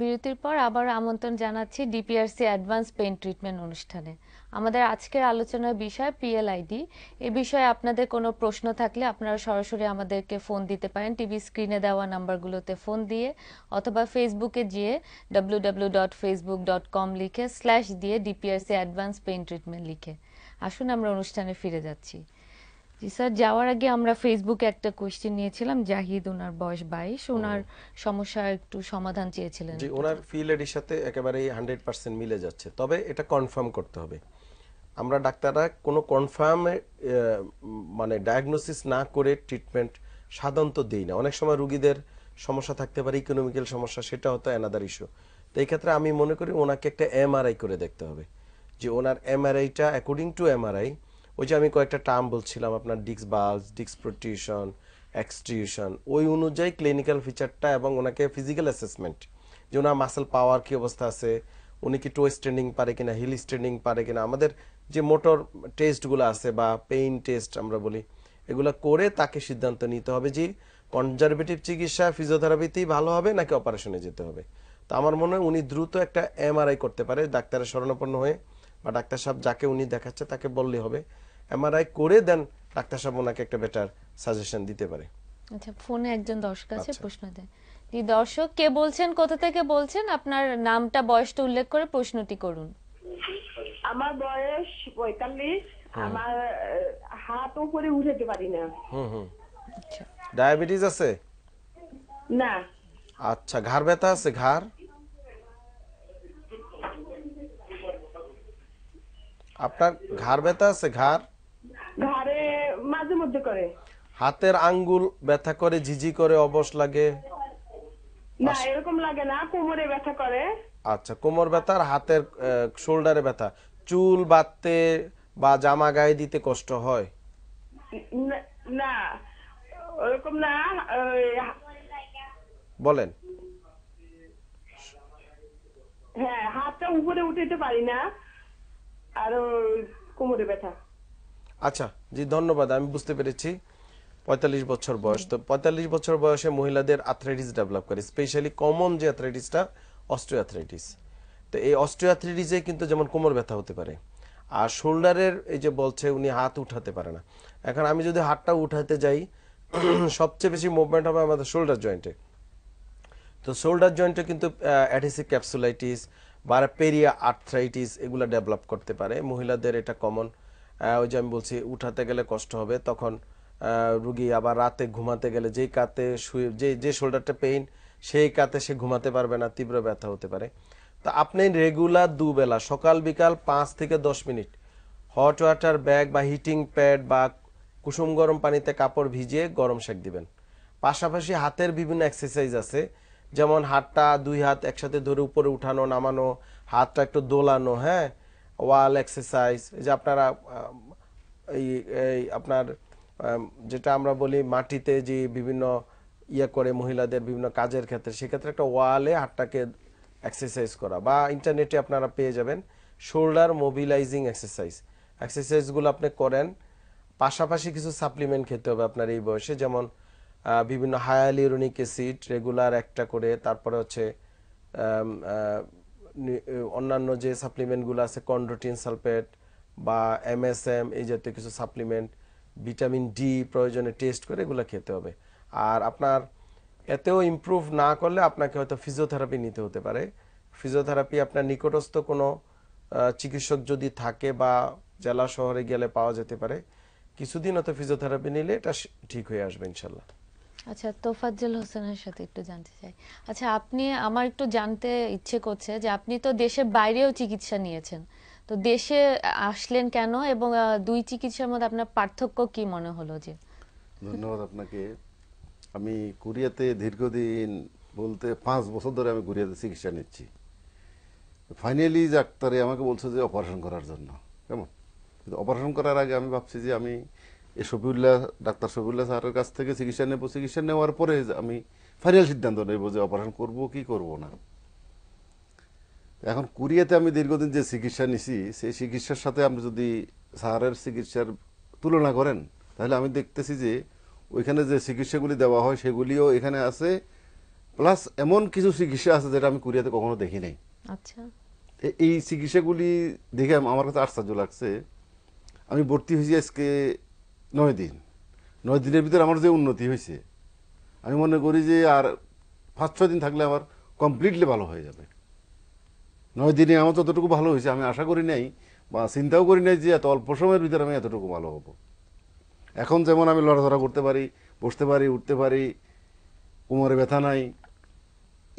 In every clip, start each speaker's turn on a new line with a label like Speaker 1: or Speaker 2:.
Speaker 1: বিরতির পর আবার আমন্ত্রণ জানাচ্ছি ডিপিআরসি অ্যাডভান্স পেইন ট্রিটমেন্ট অনুষ্ঠানে আমাদের আজকের আলোচনার বিষয় পিএলআইডি এ বিষয়ে আপনাদের কোনো প্রশ্ন থাকলে আপনারা সরাসরি আমাদেরকে ফোন দিতে পারেন টিভি স্ক্রিনে দেওয়া নাম্বারগুলোতে ফোন দিয়ে অথবা ফেসবুকে গিয়ে W W dot Facebook dot com লিখে স্ল্যাশ দিয়ে ডিপিআরসি অ্যাডভান্স পেইন ট্রিটমেন্ট লিখে আসুন আমরা অনুষ্ঠানে ফিরে যাচ্ছি জি স্যার যাওয়ার আগে আমরা ফেসবুকে একটা কোশ্চেন নিয়েছিলাম জাহিদ ওনার বয়স বাইশ ওনার সমস্যা একটু সমাধান চেয়েছিলেন জি ওনার
Speaker 2: ফিলেডির সাথে একেবারেই হান্ড্রেড পার্সেন্ট মিলে যাচ্ছে তবে এটা কনফার্ম করতে হবে আমরা ডাক্তাররা কোনো কনফার্ম মানে ডায়াগনোসিস না করে ট্রিটমেন্ট সাধারণত দিই না অনেক সময় রুগীদের সমস্যা থাকতে পারে ইকোনমিক্যাল সমস্যা সেটা হতো অ্যানাদার ইস্যু তো এই ক্ষেত্রে আমি মনে করি ওনাকে একটা এমআরআই করে দেখতে হবে যে ওনার এমআরআইটা অ্যাকর্ডিং টু এমআরআই ওই যে আমি কয়েকটা টার্ম বলছিলাম আপনার ডিক্স বাল্স ডিক্স প্রোটিউশন এক্সটিউশন ওই অনুযায়ী ক্লিনিক্যাল ফিচারটা এবং ওনাকে ফিজিক্যাল অ্যাসেসমেন্ট যে ওনার মাসেল পাওয়ার কী অবস্থা আছে উনি কি টো স্ট্যান্ডিং পারে কিনা হিল স্ট্যান্ডিং পারে কিনা আমাদের যে মোটর টেস্টগুলো আছে বা পেইন টেস্ট আমরা বলি এগুলো করে তাকে সিদ্ধান্ত নিতে হবে যে কনজারভেটিভ চিকিৎসা ফিজিওথেরাপিতেই ভালো হবে নাকি অপারেশনে যেতে হবে তো আমার মনে হয় উনি দ্রুত একটা এমআরআই করতে পারে ডাক্তারের শরণাপন্ন হয়ে বা ডাক্তার সাহেব যাকে উনি দেখাচ্ছে তাকে বললেই হবে এমআরআই করে দেন ডাক্তার সাহেব ওনাকে একটা বেটার সাজেশন দিতে পারে
Speaker 1: আচ্ছা ফোনে একজন দর্শক আছে আচ্ছা। প্রশ্ন দেয় জি দর্শক কে বলছেন কোথা থেকে বলছেন আপনার নামটা বয়সটা উল্লেখ করে প্রশ্নটি করুন আমার বয়স পঁয়তাল্লিশ আমার হাত উপরে উঠাতে পারি না
Speaker 2: হুম হুম আচ্ছা। ডায়াবেটিস আছে না আচ্ছা ঘাড় ব্যথা আছে ঘাড় আপনার ঘাড় ব্যথা আছে ঘাড়
Speaker 1: ঘরে মাঝে মধ্যে করে
Speaker 2: হাতের আঙ্গুল ব্যথা করে ঝিঝি করে অবশ লাগে
Speaker 1: না এরকম লাগে না কোমরে ব্যথা করে
Speaker 2: আচ্ছা কোমর ব্যথা আর হাতের শোল্ডারে ব্যথা চুল বাঁধতে বা জামা গায়ে দিতে কষ্ট হয় না এরকম না বলেন হ্যাঁ হাতটা উপরে উঠাইতে পারি না আর কোমরে ব্যথা আচ্ছা জি ধন্যবাদ আমি বুঝতে পেরেছি পঁয়তাল্লিশ বছর বয়স তো পঁয়তাল্লিশ বছর বয়সে মহিলাদের আর্থ্রাইটিস ডেভেলপ করে স্পেশালি কমন যে আর্থ্রাইটিসটা অস্ট্রিও তো এই অস্ট্রিও কিন্তু যেমন কোমর ব্যথা হতে পারে আর শোল্ডারের এই যে বলছে উনি হাত উঠাতে পারে না এখন আমি যদি হাতটা উঠাতে যাই সবচেয়ে বেশি মুভমেন্ট হবে আমাদের শোল্ডার জয়েন্টে তো শোল্ডার জয়েন্টে কিন্তু অ্যাডিসিক ক্যাপসুলাইটিস বা পেরিয়া আর্থ্রাইটিস এগুলো ডেভেলপ করতে পারে মহিলাদের এটা কমন ওই যে আমি বলছি উঠাতে গেলে কষ্ট হবে তখন রুগী আবার রাতে ঘুমাতে গেলে যেই কাতে শুয়ে যে যে শোল্ডারটা পেইন সেই কাতে সে ঘুমাতে পারবে না তীব্র ব্যথা হতে পারে তো আপনি রেগুলার দুবেলা সকাল বিকাল পাঁচ থেকে দশ মিনিট হট ওয়াটার ব্যাগ বা হিটিং প্যাড বা কুসুম গরম পানিতে কাপড় ভিজিয়ে গরম শেক দিবেন পাশাপাশি হাতের বিভিন্ন এক্সারসাইজ আছে যেমন হাতটা দুই হাত একসাথে ধরে উপরে উঠানো নামানো হাতটা একটু দোলানো হ্যাঁ ওয়াল এক্সারসাইজ যে আপনারা এই আপনার যেটা আমরা বলি মাটিতে যে বিভিন্ন ইয়ে করে মহিলাদের বিভিন্ন কাজের ক্ষেত্রে সেক্ষেত্রে একটা ওয়ালে হাতটাকে এক্সারসাইজ করা বা ইন্টারনেটে আপনারা পেয়ে যাবেন শোল্ডার মোবিলাইজিং এক্সারসাইজ এক্সারসাইজগুলো আপনি করেন পাশাপাশি কিছু সাপ্লিমেন্ট খেতে হবে আপনার এই বয়সে যেমন বিভিন্ন হায়ালিউরনিক অ্যাসিড রেগুলার একটা করে তারপরে হচ্ছে অন্যান্য যে সাপ্লিমেন্টগুলো আছে কন্ড্রোটিন সালফেট বা এমএসএম এই জাতীয় কিছু সাপ্লিমেন্ট ভিটামিন ডি প্রয়োজনে টেস্ট করে এগুলো খেতে হবে আর আপনার এতেও ইম্প্রুভ না করলে আপনাকে হয়তো ফিজিওথেরাপি নিতে হতে পারে ফিজিওথেরাপি আপনার নিকটস্থ কোনো চিকিৎসক যদি থাকে বা জেলা শহরে গেলে পাওয়া যেতে পারে কিছুদিন হয়তো ফিজিওথেরাপি নিলে এটা ঠিক হয়ে আসবে ইনশাল্লাহ
Speaker 1: আচ্ছা তোফাজ্জল হোসেনের সাথে একটু জানতে চাই আচ্ছা আপনি আমার একটু জানতে ইচ্ছে করছে যে আপনি তো দেশের বাইরেও চিকিৎসা নিয়েছেন তো দেশে আসলেন কেন এবং দুই চিকিৎসার মধ্যে আপনার পার্থক্য কি মনে হলো যে
Speaker 3: ধন্যবাদ আপনাকে আমি কোরিয়াতে দীর্ঘদিন বলতে পাঁচ বছর ধরে আমি কোরিয়াতে চিকিৎসা নিচ্ছি ফাইনালি ডাক্তারে আমাকে বলছে যে অপারেশন করার জন্য কেমন কিন্তু অপারেশন করার আগে আমি ভাবছি যে আমি এ শফিউল্লাহ ডাক্তার শফিউল্লাহ স্যারের কাছ থেকে চিকিৎসা নেবো চিকিৎসা নেওয়ার পরে আমি ফাইনাল সিদ্ধান্ত নেব যে অপারেশন করব কি করব না এখন কুরিয়াতে আমি দীর্ঘদিন যে চিকিৎসা নিছি সেই চিকিৎসার সাথে আপনি যদি সাহারের চিকিৎসার তুলনা করেন তাহলে আমি দেখতেছি যে ওইখানে যে চিকিৎসাগুলি দেওয়া হয় সেগুলিও এখানে আছে প্লাস এমন কিছু চিকিৎসা আছে যেটা আমি কুরিয়াতে কখনো দেখি নাই আচ্ছা এই চিকিৎসাগুলি দেখে আমার কাছে আশ্চর্য লাগছে আমি ভর্তি হয়েছি আজকে নয় দিন নয় দিনের ভিতরে আমার যে উন্নতি হয়েছে আমি মনে করি যে আর পাঁচ ছয় দিন থাকলে আমার কমপ্লিটলি ভালো হয়ে যাবে নয় দিনে আমার যতটুকু ভালো হয়েছে আমি আশা করি নাই বা চিন্তাও করি নাই যে এত অল্প সময়ের ভিতরে আমি এতটুকু ভালো হব এখন যেমন আমি লড়াধরা করতে পারি বসতে পারি উঠতে পারি কোমরে ব্যথা নাই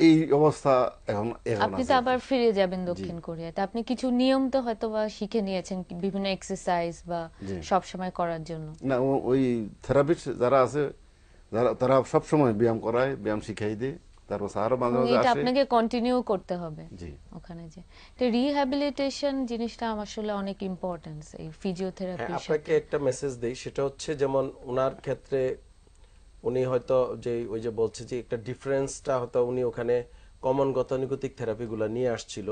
Speaker 3: এই অবস্থা এখন আপনি তো
Speaker 1: আবার ফিরে যাবেন দক্ষিণ কোরিয়াতে আপনি কিছু নিয়ম তো হয়তো বা শিখে নিয়েছেন বিভিন্ন এক্সারসাইজ বা সব সময় করার জন্য
Speaker 3: না ওই থেরাপিস্ট যারা আছে যারা তারা সব সময় ব্যায়াম করায় ব্যায়াম শিখাই দেয় তারপর সারা মাঝে মাঝে আসে আপনাকে
Speaker 1: কন্টিনিউ করতে হবে জি ওখানে যে তো রিহ্যাবিলিটেশন জিনিসটা আমার আসলে অনেক ইম্পর্টেন্স এই ফিজিওথেরাপি হ্যাঁ,
Speaker 3: আপনাকে একটা
Speaker 2: মেসেজ দেই সেটা হচ্ছে যেমন ওনার ক্ষেত্রে উনি হয়তো যে ওই যে বলছে যে একটা ডিফারেন্সটা হয়তো উনি ওখানে কমন গতানুগতিক থেরাপিগুলো নিয়ে আসছিল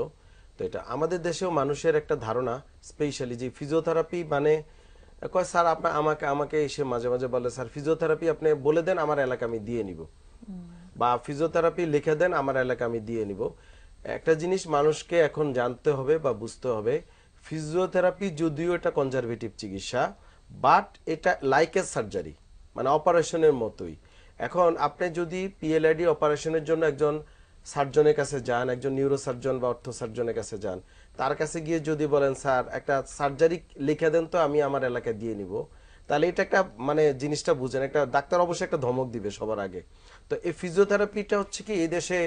Speaker 2: তো এটা আমাদের দেশেও মানুষের একটা ধারণা স্পেশালি যে ফিজিওথেরাপি মানে কয় স্যার আপনার আমাকে আমাকে এসে মাঝে মাঝে বলে স্যার ফিজিওথেরাপি আপনি বলে দেন আমার এলাকা আমি দিয়ে নিব বা ফিজিওথেরাপি লিখে দেন আমার এলাকা আমি দিয়ে নিব একটা জিনিস মানুষকে এখন জানতে হবে বা বুঝতে হবে ফিজিওথেরাপি যদিও এটা কনজারভেটিভ চিকিৎসা বাট এটা লাইক এ সার্জারি মানে অপারেশনের মতোই এখন আপনি যদি পিএলআইডি অপারেশনের জন্য একজন সার্জনের কাছে যান একজন নিউরোসার্জন বা অর্থ সার্জনের কাছে যান তার কাছে গিয়ে যদি বলেন স্যার একটা সার্জারি লিখে দেন তো আমি আমার এলাকায় দিয়ে নিব তাহলে এটা একটা মানে জিনিসটা বুঝেন একটা ডাক্তার অবশ্যই একটা ধমক দিবে সবার আগে তো এই ফিজিওথেরাপিটা হচ্ছে কি এই দেশে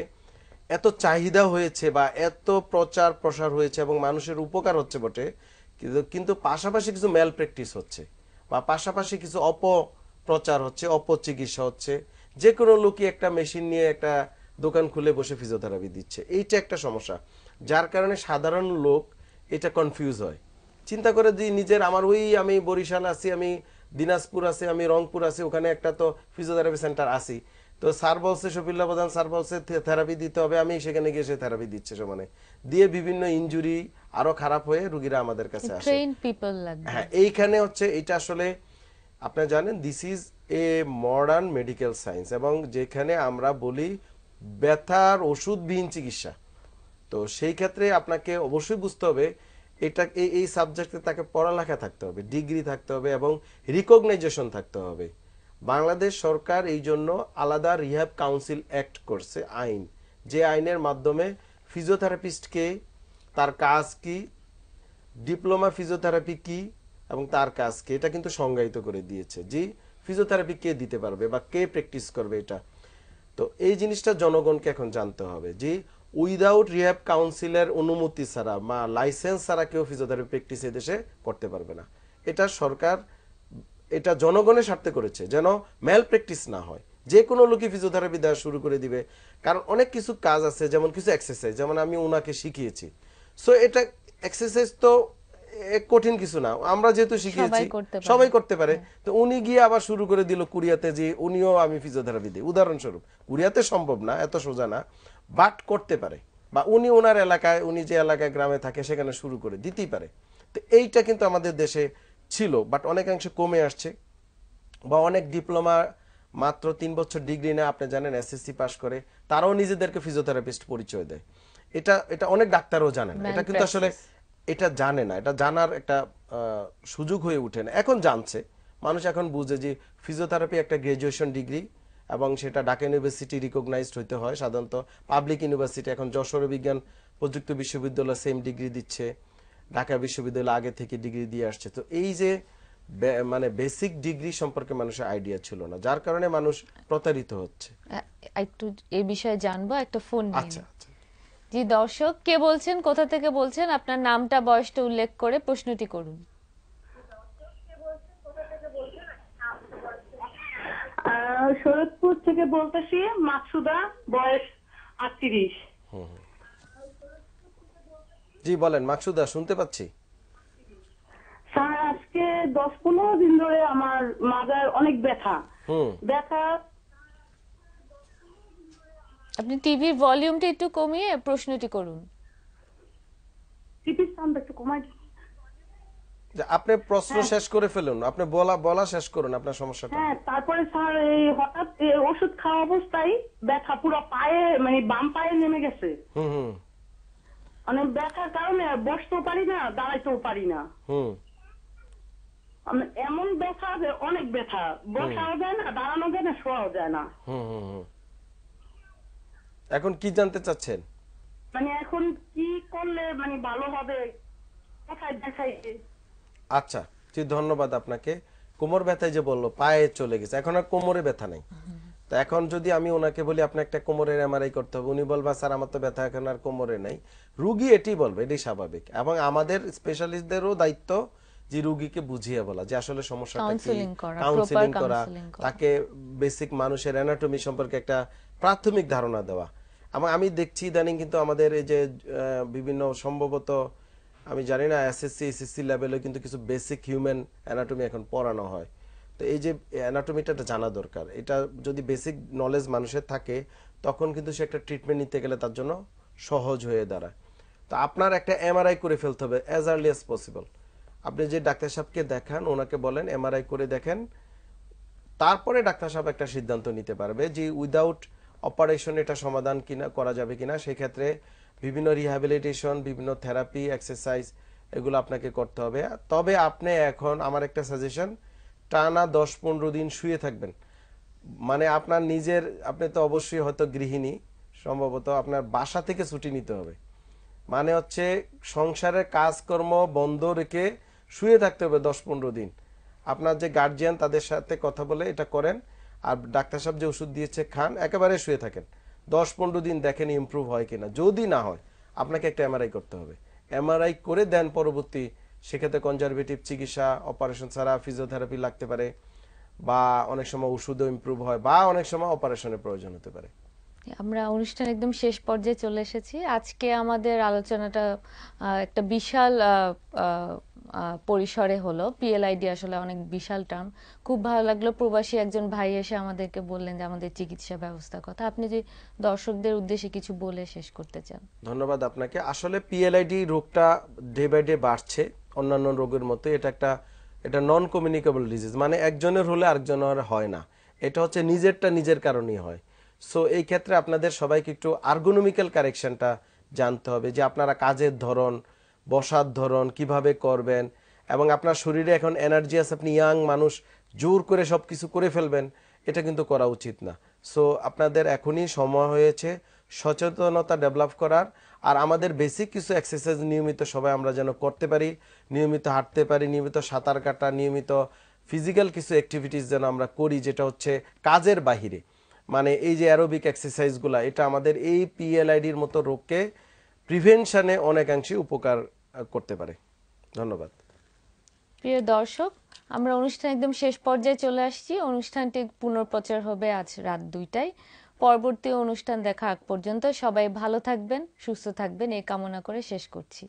Speaker 2: এত চাহিদা হয়েছে বা এত প্রচার প্রসার হয়েছে এবং মানুষের উপকার হচ্ছে বটে কিন্তু পাশাপাশি কিছু ম্যাল প্র্যাকটিস হচ্ছে বা পাশাপাশি কিছু অপ প্রচার হচ্ছে অপচিকিৎসা হচ্ছে যে কোনো লোকই একটা মেশিন নিয়ে একটা দোকান খুলে বসে ফিজিওথেরাপি দিচ্ছে এইটা একটা সমস্যা যার কারণে সাধারণ লোক এটা কনফিউজ হয় চিন্তা করে যে নিজের আমার ওই আমি বরিশাল আছি আমি দিনাজপুর আছে আমি রংপুর আছি ওখানে একটা তো ফিজিওথেরাপি সেন্টার আছি তো স্যার বলছে শফিল্লা প্রধান স্যার বলছে থেরাপি দিতে হবে আমি সেখানে গিয়ে সে থেরাপি দিচ্ছে সমানে দিয়ে বিভিন্ন ইঞ্জুরি আরো খারাপ হয়ে রুগীরা আমাদের কাছে আসে হ্যাঁ এইখানে হচ্ছে এটা আসলে আপনারা জানেন this is a modern medical science এবং যেখানে আমরা বলি ব্যথার ওষুধবিহীন চিকিৎসা তো সেই ক্ষেত্রে আপনাকে অবশ্যই বুঝতে হবে এটা এই এই সাবজেক্টে তাকে পড়ালেখা থাকতে হবে ডিগ্রি থাকতে হবে এবং রিকগনাইজেশন থাকতে হবে বাংলাদেশ সরকার এই জন্য আলাদা রিহ্যাব কাউন্সিল অ্যাক্ট করছে আইন যে আইনের মাধ্যমে ফিজিওথেরাপিস্টকে তার কাজ কি ডিপ্লোমা ফিজিওথেরাপি কি এবং তার কাজকে এটা কিন্তু সংজ্ঞায়িত করে দিয়েছে যে ফিজিওথেরাপি কে দিতে পারবে বা কে প্র্যাকটিস করবে এটা তো এই জিনিসটা জনগণকে এখন জানতে হবে যে উইদাউট রিহ্যাব কাউন্সিলের অনুমতি ছাড়া বা লাইসেন্স ছাড়া কেউ ফিজিওথেরাপি প্র্যাকটিস দেশে করতে পারবে না এটা সরকার এটা জনগণের স্বার্থে করেছে যেন ম্যাল প্র্যাকটিস না হয় যে কোনো লোকই ফিজিওথেরাপি দেওয়া শুরু করে দিবে কারণ অনেক কিছু কাজ আছে যেমন কিছু এক্সারসাইজ যেমন আমি ওনাকে শিখিয়েছি সো এটা এক্সারসাইজ তো কঠিন কিছু না আমরা যেহেতু শিখিয়েছি সবাই করতে পারে হ্যাঁ। তো উনি গিয়ে আবার শুরু করে দিল কুরিয়াতে যে উনিও আমি ফিজিওথেরাপি দিই উদাহরণস্বরূপ কুরিয়াতে সম্ভব না এত সোজা না বাট করতে পারে বা উনি ওনার এলাকায় উনি যে এলাকায় গ্রামে থাকে সেখানে শুরু করে দিতেই পারে তো এইটা কিন্তু আমাদের দেশে ছিল বাট অনেকাংশে কমে আসছে বা অনেক ডিপ্লোমা মাত্র তিন বছর ডিগ্রি না আপনি জানেন এসএসসি পাস করে তারাও নিজেদেরকে ফিজিওথেরাপিস্ট পরিচয় দেয় এটা এটা অনেক ডাক্তারও জানেন এটা কিন্তু আসলে এটা জানে না এটা জানার একটা সুযোগ হয়ে ওঠে না এখন জানছে মানুষ এখন বুঝে যে ফিজিওথেরাপি একটা গ্রাজুয়েশন ডিগ্রি এবং সেটা ঢাকা ইউনিভার্সিটি রিকগনাইজড হইতে হয় সাধারণত পাবলিক ইউনিভার্সিটি এখন যশোর বিজ্ঞান প্রযুক্তি বিশ্ববিদ্যালয় সেম ডিগ্রি দিচ্ছে ঢাকা বিশ্ববিদ্যালয় আগে থেকে ডিগ্রি দিয়ে আসছে তো এই যে মানে বেসিক ডিগ্রি সম্পর্কে মানুষের আইডিয়া ছিল না যার কারণে মানুষ প্রতারিত হচ্ছে
Speaker 1: একটু এ বিষয়ে জানবো একটা ফোন আচ্ছা আচ্ছা জি দর্শক কে বলছেন কোথা থেকে বলছেন আপনার নামটা বয়সটা উল্লেখ করে প্রশ্নটি করুন শরৎপুর থেকে বলতেছি মাকসুদা বয়স আটত্রিশ
Speaker 2: জি বলেন মাকসুদা শুনতে পাচ্ছি
Speaker 1: স্যার আজকে দশ পনেরো দিন ধরে আমার মাদার অনেক ব্যথা ব্যথা আপনি টিভির ভলিউমটা একটু কমিয়ে প্রশ্নটি করুন টিভির সাউন্ড একটু
Speaker 2: আপনি প্রশ্ন হ্যাঁ। শেষ করে ফেলুন আপনি বলা বলা শেষ করুন আপনার সমস্যাটা
Speaker 1: হ্যাঁ তারপরে স্যার এই হঠাৎ ওষুধ খাওয়া অবস্থায় ব্যথা পুরো পায়ে মানে বাম পায়ে নেমে গেছে হুম হুম মানে ব্যথার কারণে বসতেও পারি না দাঁড়াইতেও পারি না হুম মানে এমন ব্যথা যে অনেক ব্যথা বসাও যায় না দাঁড়ানো যায় না শোয়াও যায় না
Speaker 3: হুম হুম
Speaker 2: এখন কি জানতে চাচ্ছেন
Speaker 1: মানে এখন কি করলে মানে ভালো হবে কোথায় দেখাইতে
Speaker 2: আচ্ছা জি ধন্যবাদ আপনাকে কোমর ব্যথায় যে বললো পায়ে চলে গেছে এখন আর কোমরে ব্যথা নাই তো এখন যদি আমি ওনাকে বলি আপনি একটা কোমরের এমআরআই করতে হবে উনি বলবা স্যার আমার তো ব্যথা এখন আর কোমরে নাই রুগী এটি বলবে এটি স্বাভাবিক এবং আমাদের স্পেশালিস্টদেরও দায়িত্ব যে রুগীকে বুঝিয়ে বলা যে আসলে সমস্যাটা কি কাউন্সিলিং করা তাকে বেসিক মানুষের অ্যানাটমি সম্পর্কে একটা প্রাথমিক ধারণা দেওয়া এবং আমি দেখছি ইদানিং কিন্তু আমাদের এই যে বিভিন্ন সম্ভবত আমি জানি না এসএসসি এসএসসি লেভেলে কিন্তু কিছু বেসিক হিউম্যান অ্যানাটমি এখন পড়ানো হয় তো এই যে অ্যানাটমিটা জানা দরকার এটা যদি বেসিক নলেজ মানুষের থাকে তখন কিন্তু সে একটা ট্রিটমেন্ট নিতে গেলে তার জন্য সহজ হয়ে দাঁড়ায় তো আপনার একটা এমআরআই করে ফেলতে হবে অ্যাজ আর্লি অ্যাজ পসিবল আপনি যে ডাক্তার সাহেবকে দেখান ওনাকে বলেন এমআরআই করে দেখেন তারপরে ডাক্তার সাহেব একটা সিদ্ধান্ত নিতে পারবে যে উইদাউট অপারেশন এটা সমাধান কিনা করা যাবে কিনা সেক্ষেত্রে বিভিন্ন রিহ্যাবিলিটেশন বিভিন্ন থেরাপি এক্সারসাইজ এগুলো আপনাকে করতে হবে তবে আপনি এখন আমার একটা সাজেশন টানা দশ পনেরো দিন শুয়ে থাকবেন মানে আপনার নিজের আপনি তো অবশ্যই হয়তো গৃহিণী সম্ভবত আপনার বাসা থেকে ছুটি নিতে হবে মানে হচ্ছে সংসারের কাজকর্ম বন্ধ রেখে শুয়ে থাকতে হবে দশ পনেরো দিন আপনার যে গার্জিয়ান তাদের সাথে কথা বলে এটা করেন আর ডাক্তার সাহেব যে ওষুধ দিয়েছে খান একেবারে শুয়ে থাকেন দশ পনেরো দিন দেখেন ইম্প্রুভ হয় কিনা যদি না হয় আপনাকে একটা এমআরআই করতে হবে এমআরআই করে দেন পরবর্তী সেক্ষেত্রে কনজারভেটিভ চিকিৎসা অপারেশন ছাড়া ফিজিওথেরাপি লাগতে পারে বা অনেক সময় ওষুধও ইম্প্রুভ হয় বা অনেক সময় অপারেশনের প্রয়োজন হতে পারে
Speaker 1: আমরা অনুষ্ঠান একদম শেষ পর্যায়ে চলে এসেছি আজকে আমাদের আলোচনাটা একটা বিশাল পরিসরে হলো পিএলআইডি আসলে অনেক বিশাল টার্ম খুব ভালো লাগলো প্রবাসী একজন ভাই এসে আমাদেরকে বললেন যে আমাদের চিকিৎসা ব্যবস্থা কথা আপনি যে দর্শকদের উদ্দেশ্যে কিছু বলে শেষ করতে চান
Speaker 2: ধন্যবাদ আপনাকে আসলে পিএলআইডি রোগটা ডে বাই ডে বাড়ছে অন্যান্য রোগের মতো এটা একটা এটা নন কমিউনিকেবল ডিজিজ মানে একজনের হলে আরেকজনের হয় না এটা হচ্ছে নিজেরটা নিজের কারণেই হয় সো এই ক্ষেত্রে আপনাদের সবাইকে একটু আর্গোনমিক্যাল কারেকশনটা জানতে হবে যে আপনারা কাজের ধরন বসার ধরন কিভাবে করবেন এবং আপনার শরীরে এখন এনার্জি আছে আপনি ইয়াং মানুষ জোর করে সব কিছু করে ফেলবেন এটা কিন্তু করা উচিত না সো আপনাদের এখনই সময় হয়েছে সচেতনতা ডেভেলপ করার আর আমাদের বেসিক কিছু এক্সারসাইজ নিয়মিত সবাই আমরা যেন করতে পারি নিয়মিত হাঁটতে পারি নিয়মিত সাঁতার কাটা নিয়মিত ফিজিক্যাল কিছু অ্যাক্টিভিটিস যেন আমরা করি যেটা হচ্ছে কাজের বাহিরে মানে এই যে অ্যারোবিক এক্সারসাইজগুলো এটা আমাদের এই পিএলআইডির মতো রোগকে প্রিভেনশানে অনেকাংশে উপকার করতে পারে ধন্যবাদ
Speaker 1: প্রিয় দর্শক আমরা অনুষ্ঠান একদম শেষ পর্যায়ে চলে আসছি অনুষ্ঠানটি পুনর্প্রচার হবে আজ রাত দুইটায় পরবর্তী অনুষ্ঠান দেখা আগ পর্যন্ত সবাই ভালো থাকবেন সুস্থ থাকবেন এই কামনা করে শেষ করছি